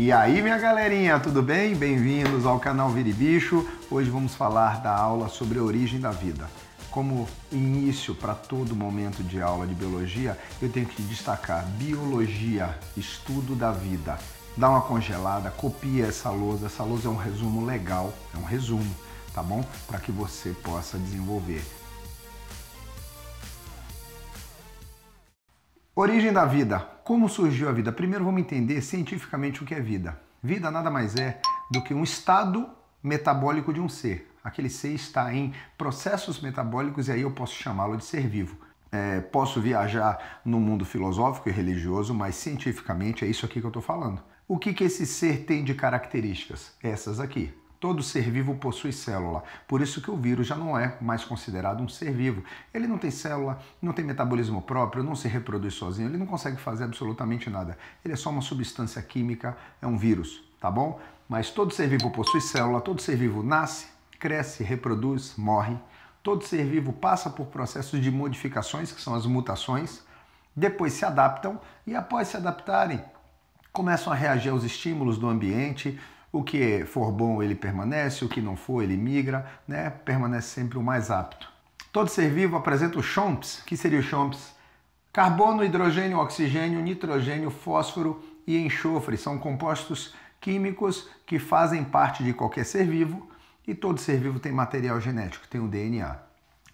E aí, minha galerinha, tudo bem? Bem-vindos ao canal Vire Bicho. Hoje vamos falar da aula sobre a origem da vida. Como início para todo momento de aula de biologia, eu tenho que destacar biologia, estudo da vida. Dá uma congelada, copia essa lousa. Essa lousa é um resumo legal, é um resumo, tá bom? Para que você possa desenvolver. Origem da vida, como surgiu a vida? Primeiro vamos entender cientificamente o que é vida. Vida nada mais é do que um estado metabólico de um ser. Aquele ser está em processos metabólicos e aí eu posso chamá-lo de ser vivo. É, posso viajar no mundo filosófico e religioso, mas cientificamente é isso aqui que eu estou falando. O que, que esse ser tem de características? Essas aqui. Todo ser vivo possui célula, por isso que o vírus já não é mais considerado um ser vivo. Ele não tem célula, não tem metabolismo próprio, não se reproduz sozinho, ele não consegue fazer absolutamente nada. Ele é só uma substância química, é um vírus, tá bom? Mas todo ser vivo possui célula, todo ser vivo nasce, cresce, reproduz, morre. Todo ser vivo passa por processos de modificações, que são as mutações, depois se adaptam e após se adaptarem, começam a reagir aos estímulos do ambiente, o que for bom, ele permanece, o que não for, ele migra, né? permanece sempre o mais apto. Todo ser vivo apresenta o chomps, que seria o chomps? Carbono, hidrogênio, oxigênio, nitrogênio, fósforo e enxofre são compostos químicos que fazem parte de qualquer ser vivo e todo ser vivo tem material genético, tem o DNA.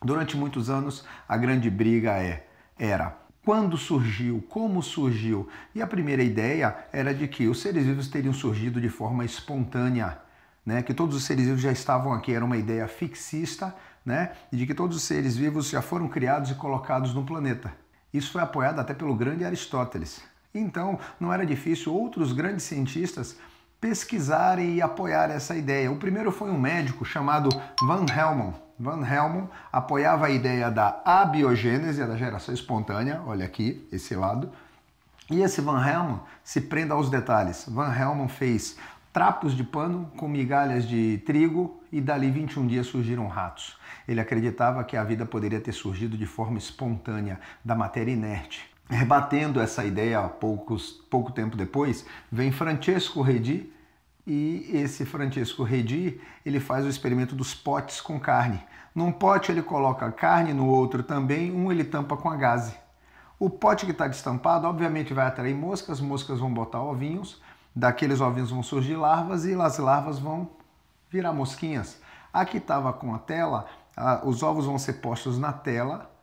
Durante muitos anos, a grande briga é era quando surgiu, como surgiu. E a primeira ideia era de que os seres vivos teriam surgido de forma espontânea, né? que todos os seres vivos já estavam aqui, era uma ideia fixista, né? e de que todos os seres vivos já foram criados e colocados no planeta. Isso foi apoiado até pelo grande Aristóteles. Então, não era difícil outros grandes cientistas pesquisarem e apoiar essa ideia. O primeiro foi um médico chamado Van Helmont, Van Helmont apoiava a ideia da abiogênese, da geração espontânea, olha aqui, esse lado. E esse Van Helmont se prenda aos detalhes. Van Helmont fez trapos de pano com migalhas de trigo e dali 21 dias surgiram ratos. Ele acreditava que a vida poderia ter surgido de forma espontânea, da matéria inerte. Rebatendo essa ideia poucos, pouco tempo depois, vem Francesco Redi e esse Francisco Redi, ele faz o experimento dos potes com carne. Num pote ele coloca carne, no outro também, um ele tampa com a gaze. O pote que está destampado, obviamente, vai atrair moscas, moscas vão botar ovinhos, daqueles ovinhos vão surgir larvas e as larvas vão virar mosquinhas. Aqui estava com a tela, os ovos vão ser postos na tela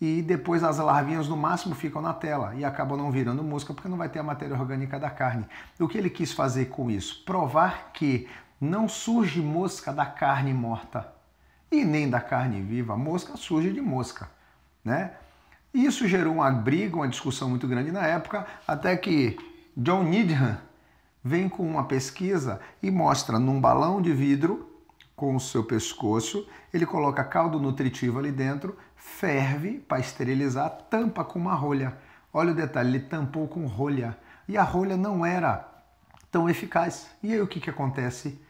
e depois as larvinhas no máximo ficam na tela e acabam não virando mosca porque não vai ter a matéria orgânica da carne. O que ele quis fazer com isso? Provar que não surge mosca da carne morta e nem da carne viva, mosca surge de mosca, né? Isso gerou uma briga, uma discussão muito grande na época, até que John Needham vem com uma pesquisa e mostra num balão de vidro com o seu pescoço, ele coloca caldo nutritivo ali dentro, ferve para esterilizar, tampa com uma rolha. Olha o detalhe, ele tampou com rolha. E a rolha não era tão eficaz. E aí o que, que acontece?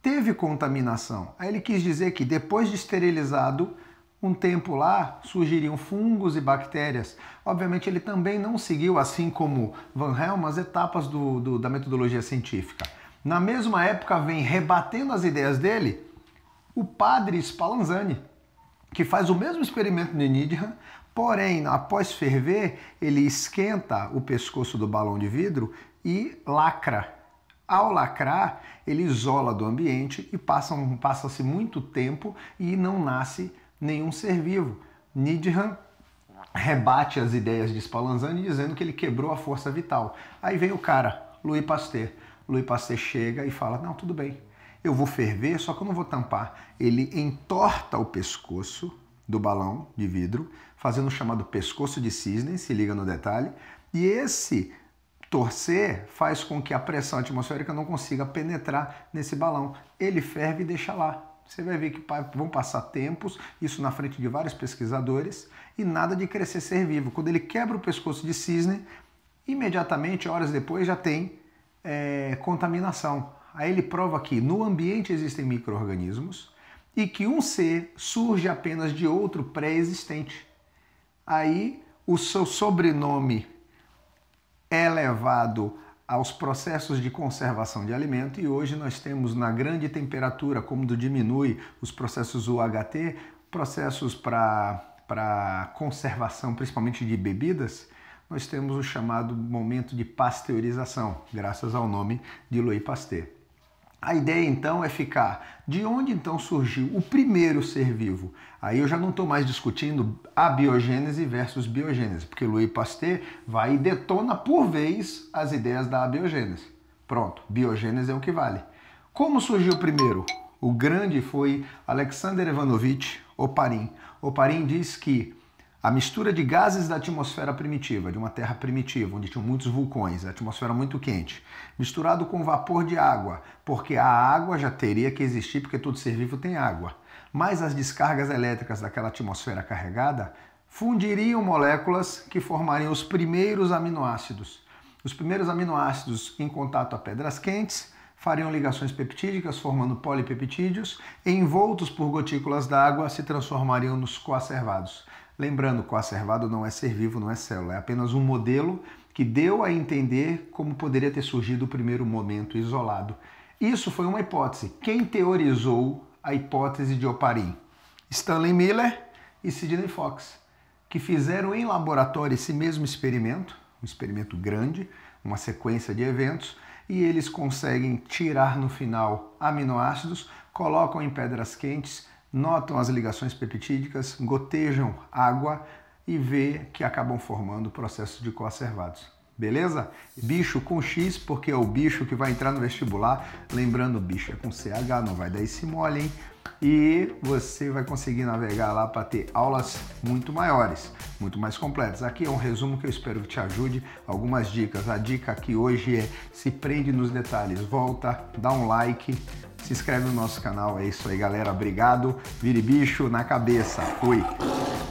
Teve contaminação. Aí ele quis dizer que depois de esterilizado, um tempo lá surgiriam fungos e bactérias. Obviamente, ele também não seguiu, assim como Van Helm, as etapas do, do, da metodologia científica na mesma época vem rebatendo as ideias dele o padre Spallanzani, que faz o mesmo experimento de Nidham, porém, após ferver, ele esquenta o pescoço do balão de vidro e lacra. Ao lacrar, ele isola do ambiente e passa-se muito tempo e não nasce nenhum ser vivo. Nidham rebate as ideias de Spallanzani dizendo que ele quebrou a força vital. Aí vem o cara, Louis Pasteur. Louis Pasteur chega e fala: Não, tudo bem, eu vou ferver, só que eu não vou tampar. Ele entorta o pescoço do balão de vidro, fazendo o chamado pescoço de cisne, se liga no detalhe, e esse torcer faz com que a pressão atmosférica não consiga penetrar nesse balão. Ele ferve e deixa lá. Você vai ver que vão passar tempos, isso na frente de vários pesquisadores, e nada de crescer ser vivo. Quando ele quebra o pescoço de cisne, imediatamente, horas depois, já tem é, contaminação. Aí ele prova que no ambiente existem micro-organismos e que um ser surge apenas de outro pré-existente. Aí o seu sobrenome é levado aos processos de conservação de alimento e hoje nós temos na grande temperatura, como do diminui os processos UHT, processos para conservação, principalmente de bebidas, nós temos o chamado momento de pasteurização, graças ao nome de Louis Pasteur. A ideia então é ficar de onde então surgiu o primeiro ser vivo. Aí eu já não estou mais discutindo abiogênese versus biogênese, porque Louis Pasteur vai e detona por vez as ideias da abiogênese. Pronto, biogênese é o que vale. Como surgiu o primeiro? O grande foi Alexander Ivanovich Oparin. Oparin diz que a mistura de gases da atmosfera primitiva, de uma terra primitiva, onde tinham muitos vulcões, a atmosfera muito quente, misturado com vapor de água, porque a água já teria que existir, porque todo ser vivo tem água. Mas as descargas elétricas daquela atmosfera carregada fundiriam moléculas que formariam os primeiros aminoácidos. Os primeiros aminoácidos em contato a pedras quentes fariam ligações peptídicas, formando polipeptídeos, envoltos por gotículas d'água, se transformariam nos coacervados. Lembrando, coacervado não é ser vivo, não é célula, é apenas um modelo que deu a entender como poderia ter surgido o primeiro momento isolado. Isso foi uma hipótese. Quem teorizou a hipótese de Oparin? Stanley Miller e Sidney Fox, que fizeram em laboratório esse mesmo experimento, um experimento grande, uma sequência de eventos, e eles conseguem tirar no final aminoácidos, colocam em pedras quentes notam as ligações peptídicas, gotejam água e vê que acabam formando processos de coacervados. Beleza? Bicho com X, porque é o bicho que vai entrar no vestibular. Lembrando, bicho é com CH, não vai dar esse mole, hein? E você vai conseguir navegar lá para ter aulas muito maiores, muito mais completas. Aqui é um resumo que eu espero que te ajude. Algumas dicas. A dica aqui hoje é se prende nos detalhes, volta, dá um like, se inscreve no nosso canal. É isso aí, galera. Obrigado. Vire bicho na cabeça. Fui.